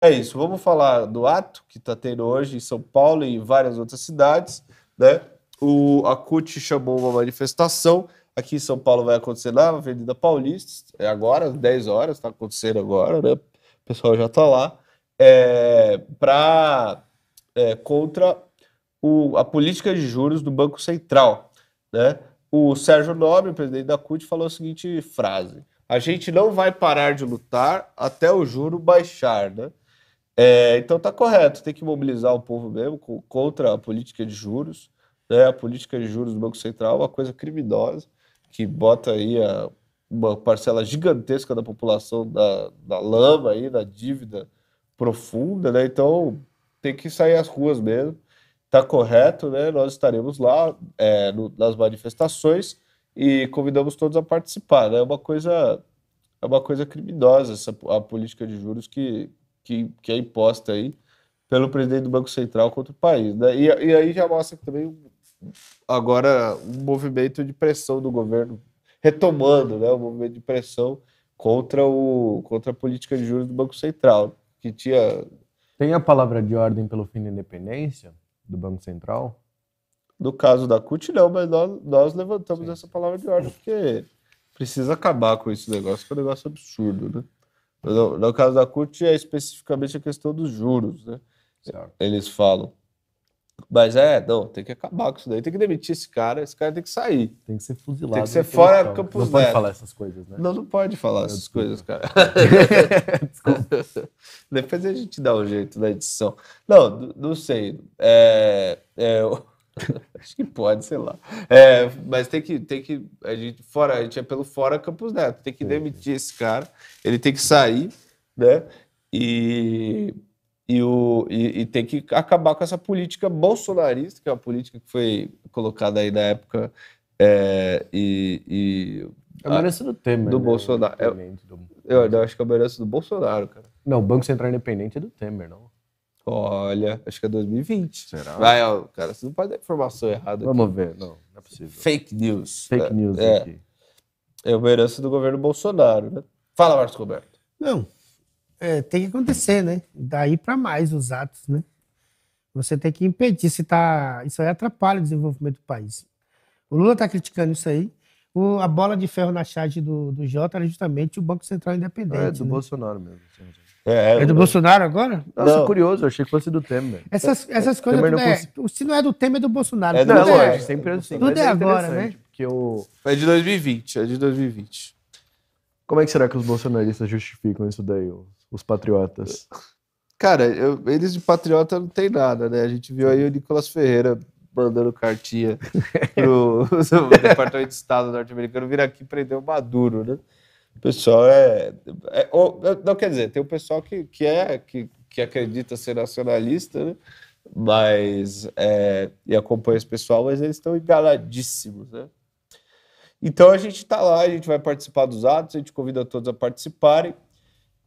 É isso. Vamos falar do ato que está tendo hoje em São Paulo e em várias outras cidades. Né? O, a CUT chamou uma manifestação. Aqui em São Paulo vai acontecer na Avenida Paulista. É agora, às 10 horas, está acontecendo agora, né? O pessoal já está lá. É, pra, é, contra o, a política de juros do Banco Central. Né? O Sérgio Nobre, presidente da CUT, falou a seguinte frase. A gente não vai parar de lutar até o juro baixar, né? É, então tá correto, tem que mobilizar o povo mesmo contra a política de juros, né? A política de juros do Banco Central é uma coisa criminosa que bota aí a, uma parcela gigantesca da população da, da lama aí, na dívida profunda, né? Então tem que sair às ruas mesmo. Tá correto, né? Nós estaremos lá é, no, nas manifestações e convidamos todos a participar, né? É uma coisa é uma coisa criminosa essa a política de juros que que, que é imposta aí pelo presidente do Banco Central contra o país. Né? E, e aí já mostra também agora um movimento de pressão do governo, retomando né, o movimento de pressão contra, o, contra a política de juros do Banco Central, que tinha... Tem a palavra de ordem pelo fim da independência do Banco Central? No caso da CUT, não, mas nós, nós levantamos Sim. essa palavra de ordem, porque precisa acabar com esse negócio, que é um negócio absurdo, né? No, no caso da CUT é especificamente a questão dos juros, né? Certo. Eles falam. Mas é, não, tem que acabar com isso daí, tem que demitir esse cara, esse cara tem que sair. Tem que ser fuzilado. Tem que ser fora do Campos Não pode falar essas coisas, né? Não, não pode falar não, essas desculpa. coisas, cara. Depois a gente dá um jeito na edição. Não, não sei. É, é, Acho que pode, sei lá. É, mas tem que, tem que. A gente, fora, a gente é pelo fora Campos Neto. Tem que demitir esse cara, ele tem que sair, né? E, e, o, e, e, tem que acabar com essa política bolsonarista, que é uma política que foi colocada aí na época. É, e, e, é a herança do Temer. Do né? Bolsonaro. É, eu, eu, eu acho que é uma herança do Bolsonaro, cara. Não, o Banco Central Independente é do Temer, não. Olha, acho que é 2020. Será? Vai, ó, cara, você não pode dar informação errada. Vamos aqui. ver, não, não é possível. Fake news. Fake é, news é, aqui. É uma herança do governo Bolsonaro, né? Fala, Marcos Roberto. Não, é, tem que acontecer, né? Daí para mais os atos, né? Você tem que impedir se tá. Isso aí atrapalha o desenvolvimento do país. O Lula está criticando isso aí. O, a bola de ferro na charge do, do Jota era justamente o Banco Central Independente. É, do né? Bolsonaro mesmo. É, é do é. Bolsonaro agora? Nossa, não. curioso, eu achei que fosse do Temer. Essas, essas é. coisas. Temer não é, cons... Se não é do Temer, é do Bolsonaro. É, do não, é, sempre é assim. Tudo é, agora, né? Porque eu... É de 2020, é de 2020. Como é que será que os bolsonaristas justificam isso daí, os patriotas? Cara, eu, eles de patriota não tem nada, né? A gente viu aí o Nicolas Ferreira mandando cartinha pro Departamento de Estado norte-americano vir aqui prender o Maduro, né? O pessoal é. é ou, é, não quer dizer, tem o pessoal que, que é, que, que acredita ser nacionalista, né? Mas. É, e acompanha esse pessoal, mas eles estão enganadíssimos, né? Então a gente está lá, a gente vai participar dos atos, a gente convida todos a participarem.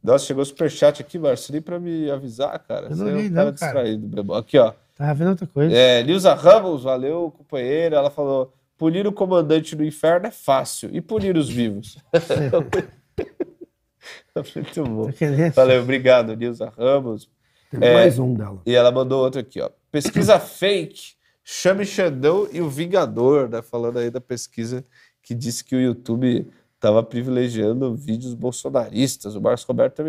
Nossa, chegou o superchat aqui, Marcelinho, para me avisar, cara. Eu não Você é li, é cara distraído, Aqui, ó. Tava vendo outra coisa. É, Nilza Ramos, valeu, companheira. Ela falou: punir o comandante do inferno é fácil. E punir os vivos? Muito bom. Tá Valeu, obrigado, Nilza Ramos. Tem é, mais um dela. E ela mandou outro aqui, ó. Pesquisa fake. Chame Xandão e o Vingador, né? Falando aí da pesquisa que disse que o YouTube estava privilegiando vídeos bolsonaristas. O Marcos Roberto também